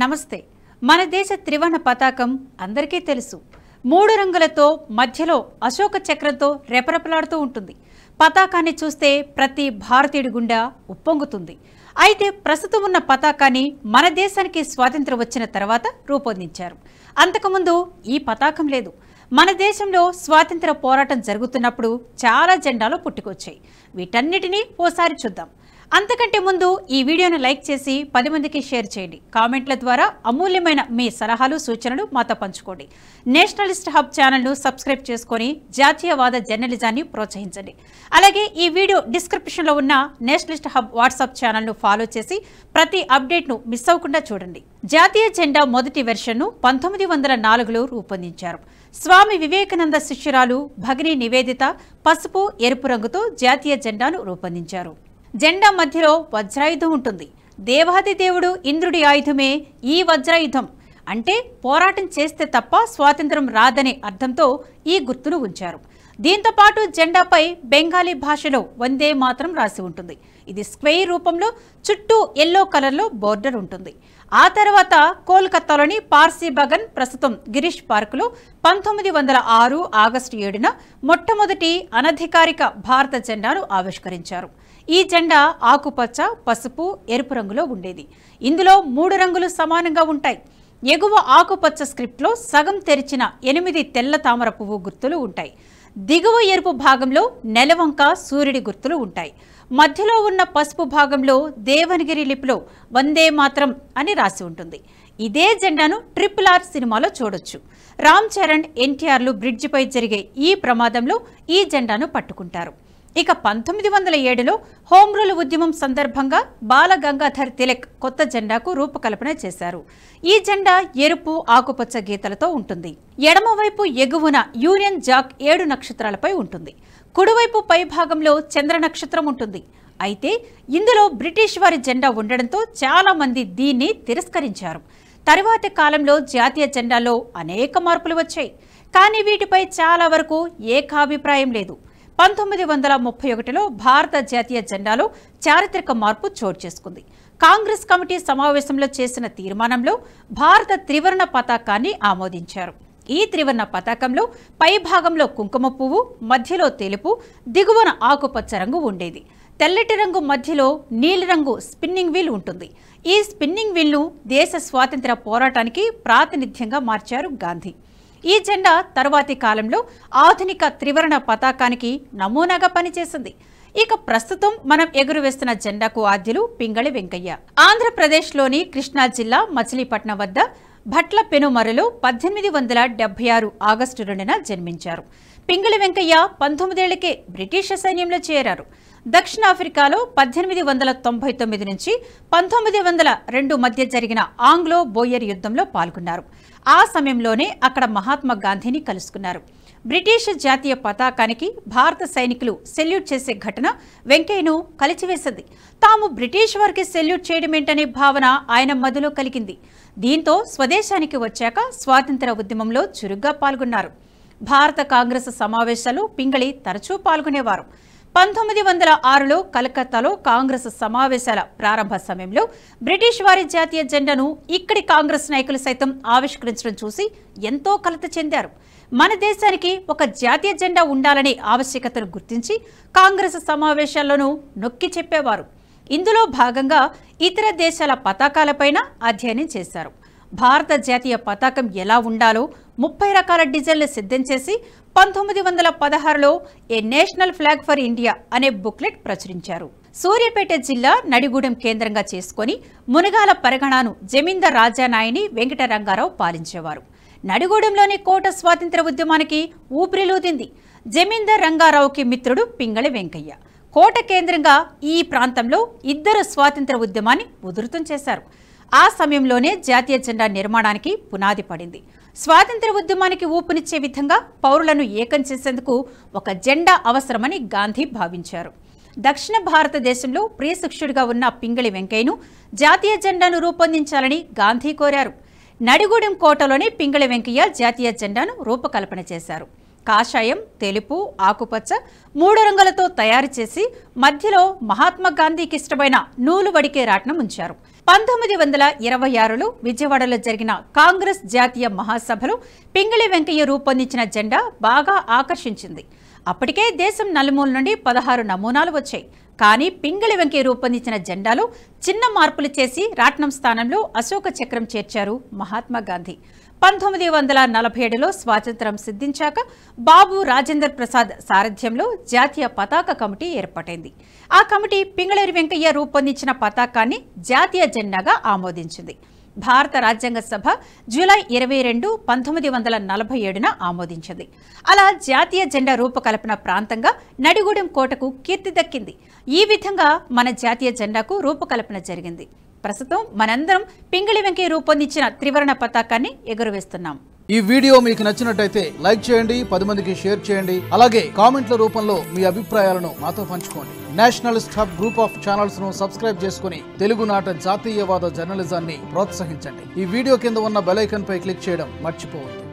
నమస్తే మన దేశ త్రివర్ణ పతాకం అందరికీ తెలుసు మూడు రంగులతో మధ్యలో అశోక చక్రంతో రెపరెపలాడుతూ ఉంటుంది పతాకాన్ని చూస్తే ప్రతి భారతీయుడి గుండా ఉప్పొంగుతుంది అయితే ప్రస్తుతం ఉన్న పతాకాన్ని మన దేశానికి స్వాతంత్రం వచ్చిన తర్వాత రూపొందించారు అంతకుముందు ఈ పతాకం లేదు మన దేశంలో స్వాతంత్ర పోరాటం జరుగుతున్నప్పుడు చాలా జెండాలు పుట్టుకొచ్చాయి వీటన్నిటినీ ఓసారి చూద్దాం అంతకంటే ముందు ఈ వీడియోను లైక్ చేసి పది మందికి షేర్ చేయండి కామెంట్ల ద్వారా అమూల్యమైన మీ సలహాలు సూచనలు మాతో పంచుకోండి నేషనలిస్ట్ హబ్ ఛానల్ను సబ్స్క్రైబ్ చేసుకొని జాతీయవాద జర్నలిజాన్ని ప్రోత్సహించండి అలాగే ఈ వీడియో డిస్క్రిప్షన్లో ఉన్న నేషనలిస్ట్ హబ్ వాట్సాప్ ఛానల్ను ఫాలో చేసి ప్రతి అప్డేట్ను మిస్ అవ్వకుండా చూడండి జాతీయ జెండా మొదటి వెర్షన్ను పంతొమ్మిది వందల నాలుగులో రూపొందించారు స్వామి వివేకానంద శిష్యురాలు భగిని నివేదిత పసుపు ఎరుపు రంగుతో జాతీయ జెండాను రూపొందించారు జెండా మధ్యలో వజ్రాయుధం ఉంటుంది దేవాది దేవుడు ఇంద్రుడి ఆయుధమే ఈ వజ్రాయుధం అంటే పోరాటం చేస్తే తప్ప స్వాతంత్రం రాదనే అర్థంతో ఈ గుర్తును ఉంచారు దీంతో పాటు జెండాపై బెంగాలీ భాషలో వందే మాత్రం రాసి ఉంటుంది ఇది స్క్వేర్ రూపంలో చుట్టూ ఎల్లో కలర్లో బోర్డర్ ఉంటుంది ఆ తర్వాత కోల్కతాలోని పార్సీ బగన్ ప్రస్తుతం గిరీష్ పార్కులో పంతొమ్మిది వందల ఆరు ఆగస్టు ఏడున మొట్టమొదటి అనధికారిక భారత జెండాను ఆవిష్కరించారు ఈ జెండా ఆకుపచ్చ పసుపు ఎరుపు రంగులో ఉండేది ఇందులో మూడు రంగులు సమానంగా ఉంటాయి ఎగువ ఆకుపచ్చ స్క్రిప్ట్లో సగం తెరిచిన ఎనిమిది తెల్ల తామర పువ్వు గుర్తులు ఉంటాయి దిగువ ఎరుపు భాగంలో నెలవంక సూర్యుడి గుర్తులు ఉంటాయి మధ్యలో ఉన్న పసుపు భాగంలో దేవనగిరి లిపిలో వందే మాత్రం అని రాసి ఉంటుంది ఇదే జెండాను ట్రిపుల్ ఆర్ సినిమాలో చూడొచ్చు రామ్ చరణ్ ఎన్టీఆర్లు బ్రిడ్జిపై జరిగే ఈ ప్రమాదంలో ఈ జెండాను పట్టుకుంటారు ఇక పంతొమ్మిది వందల ఏడులో హోమ్రూల్ ఉద్యమం సందర్భంగా బాల గంగాధర్ తిలక్ కొత్త జెండాకు రూపకల్పన చేశారు ఈ జెండా ఎరుపు ఆకుపచ్చ గీతలతో ఉంటుంది ఎడమవైపు ఎగువన యూనియన్ జాక్ ఏడు నక్షత్రాలపై ఉంటుంది కుడివైపు పైభాగంలో చంద్ర నక్షత్రం ఉంటుంది అయితే ఇందులో బ్రిటిష్ వారి జెండా ఉండడంతో చాలామంది దీన్ని తిరస్కరించారు తరువాతి కాలంలో జాతీయ జెండాలో అనేక మార్పులు వచ్చాయి కానీ వీటిపై చాలా వరకు ఏకాభిప్రాయం లేదు పంతొమ్మిది వందల ముప్పై ఒకటిలో భారత జాతీయ జెండాలో చారిత్రక మార్పు చోటు చేసుకుంది కాంగ్రెస్ కమిటీ సమావేశంలో చేసిన తీర్మానంలో భారత త్రివర్ణ పతాకాన్ని ఆమోదించారు ఈ త్రివర్ణ పతాకంలో పైభాగంలో కుంకుమ పువ్వు మధ్యలో తెలుపు దిగువన ఆకుపచ్చ రంగు ఉండేది తెల్లటి రంగు మధ్యలో నీలిరంగు స్పిన్నింగ్ వీల్ ఉంటుంది ఈ స్పిన్నింగ్ వీల్ను దేశ స్వాతంత్ర పోరాటానికి ప్రాతినిధ్యంగా మార్చారు గాంధీ ఈ జెండా తర్వాతి కాలంలో ఆధునిక త్రివర్ణ పతాకానికి నమూనాగా పనిచేసింది ఇక ప్రస్తుతం మనం ఎగురువేస్తున్న జెండాకు ఆద్యులు పింగళి వెంకయ్య ఆంధ్రప్రదేశ్లోని కృష్ణా జిల్లా మచిలీపట్నం వద్ద భట్ల పెనుమరలో పద్దెనిమిది వందల డెబ్బై ఆరు ఆగస్టు రెండున జన్మించారు పింగళి వెంకయ్య పంతొమ్మిదేళ్లకే బ్రిటిష్ సైన్యంలో చేరారు దక్షిణాఫ్రికాలో పద్దెనిమిది వందల తొంభై తొమ్మిది నుంచి పంతొమ్మిది వందల రెండు మధ్య జరిగిన ఆంగ్లో బోయర్ యుద్ధంలో పాల్గొన్నారు ఆ సమయంలోనే అక్కడ మహాత్మా గాంధీని కలుసుకున్నారు బ్రిటిష్ జాతీయ పతాకానికి భారత సైనికులు సెల్యూట్ చేసే ఘటన వెంకయ్యను కలిచివేసింది తాము బ్రిటిష్ వారికి సెల్యూట్ చేయడమేంటనే భావన ఆయన మదిలో కలిగింది దీంతో స్వదేశానికి వచ్చాక స్వాతంత్ర ఉద్యమంలో చురుగ్గా పాల్గొన్నారు భారత కాంగ్రెస్ సమావేశాలు పింగళి తరచూ పాల్గొనేవారు పంతొమ్మిది వందల ఆరులో కలకత్తాలో కాంగ్రెస్ సమావేశాల ప్రారంభ సమయంలో బ్రిటిష్ వారి జాతీయ జెండాను ఇక్కడి కాంగ్రెస్ నాయకులు సైతం ఆవిష్కరించడం చూసి ఎంతో కలత చెందారు మన దేశానికి ఒక జాతీయ జెండా ఉండాలనే ఆవశ్యకతను గుర్తించి కాంగ్రెస్ సమావేశాల్లోనూ నొక్కి చెప్పేవారు ఇందులో భాగంగా ఇతర దేశాల పతాకాలపైన అధ్యయనం చేశారు భారత జాతీయ పతాకం ఎలా ఉండాలో ముప్పై రకాల డిజైన్లు సిద్ధం చేసి పంతొమ్మిది వందల పదహారులో a national flag for India అనే బుక్లెట్ ప్రచురించారు సూర్యాపేట జిల్లా నడిగూడెం కేంద్రంగా చేసుకుని మునగాల పరగణాను జమీందార్ రాజానాయని వెంకటరంగారావు పాలించేవారు నడిగూడెంలోని కోట స్వాతంత్ర ఉద్యమానికి ఊపిరిలూదింది జమీందార్ రంగారావుకి మిత్రుడు పింగళి వెంకయ్య కోట కేంద్రంగా ఈ ప్రాంతంలో ఇద్దరు స్వాతంత్ర ఉద్యమాన్ని ఉధృతం చేశారు ఆ సమయంలోనే జాతీయ జెండా నిర్మాణానికి పునాది పడింది స్వాతంత్ర ఉద్యమానికి ఊపునిచ్చే విధంగా పౌరులను ఏకం చేసేందుకు ఒక జెండా అవసరమని గాంధీ భావించారు దక్షిణ భారతదేశంలో ప్రియశిక్షుడిగా ఉన్న పింగళి వెంకయ్యను జాతీయ జెండాను రూపొందించాలని గాంధీ కోరారు నడిగూడెం కోటలోని పింగళి వెంకయ్య జాతీయ జెండాను రూపకల్పన చేశారు కాషాయం తెలుపు ఆకుపచ్చ మూడు రంగులతో తయారు చేసి మధ్యలో మహాత్మా గాంధీకి ఇష్టమైన నూలు వడికే రాట్నం ఉంచారు పంతొమ్మిది వందల ఇరవై ఆరులో విజయవాడలో జరిగిన కాంగ్రెస్ జాతీయ మహాసభలో పింగళి వెంకయ్య రూపొందించిన జెండా బాగా ఆకర్షించింది అప్పటికే దేశం నలుమూల నుండి పదహారు నమూనాలు వచ్చాయి కానీ పింగళి వెంకయ్య రూపొందించిన జెండాలో చిన్న మార్పులు చేసి రాట్నం స్థానంలో అశోక చక్రం చేర్చారు మహాత్మా గాంధీ పంతొమ్మిది వందల నలభై ఏడులో స్వాతంత్రం సిద్ధించాక బాబు రాజేందర్ ప్రసాద్ సారథ్యంలో జాతీయ పతాక కమిటీ ఏర్పాటైంది ఆ కమిటీ పింగళేరు వెంకయ్య రూపొందించిన పతాకాన్ని జాతీయ జెండాగా ఆమోదించింది భారత రాజ్యాంగ సభ జూలై ఇరవై రెండు పంతొమ్మిది వందల నలభై ఏడున ఆమోదించింది అలా జాతీయ జెండా రూపకల్పన ప్రాంతంగా నడిగూడెం కోటకు కీర్తి దక్కింది ఈ విధంగా మన జాతీయ జెండాకు రూపకల్పన జరిగింది ప్రస్తుతం మనందరం పింగిళి వెంకయ్య రూపొందించిన త్రివర్ణ పతాకాన్ని ఎగురవేస్తున్నాం ఈ వీడియో మీకు నచ్చినట్టయితే లైక్ చేయండి పది మందికి షేర్ చేయండి అలాగే కామెంట్ల రూపంలో మీ అభిప్రాయాలను మాతో పంచుకోండి national staff group of channels ను సబ్స్క్రైబ్ చేసుకుని తెలుగునాట జాతీయవాద జర్నలిజాన్ని ప్రోత్సహించండి ఈ వీడియో కింద ఉన్న బెలైకన్ పై క్లిక్ చేయడం మర్చిపోవద్దు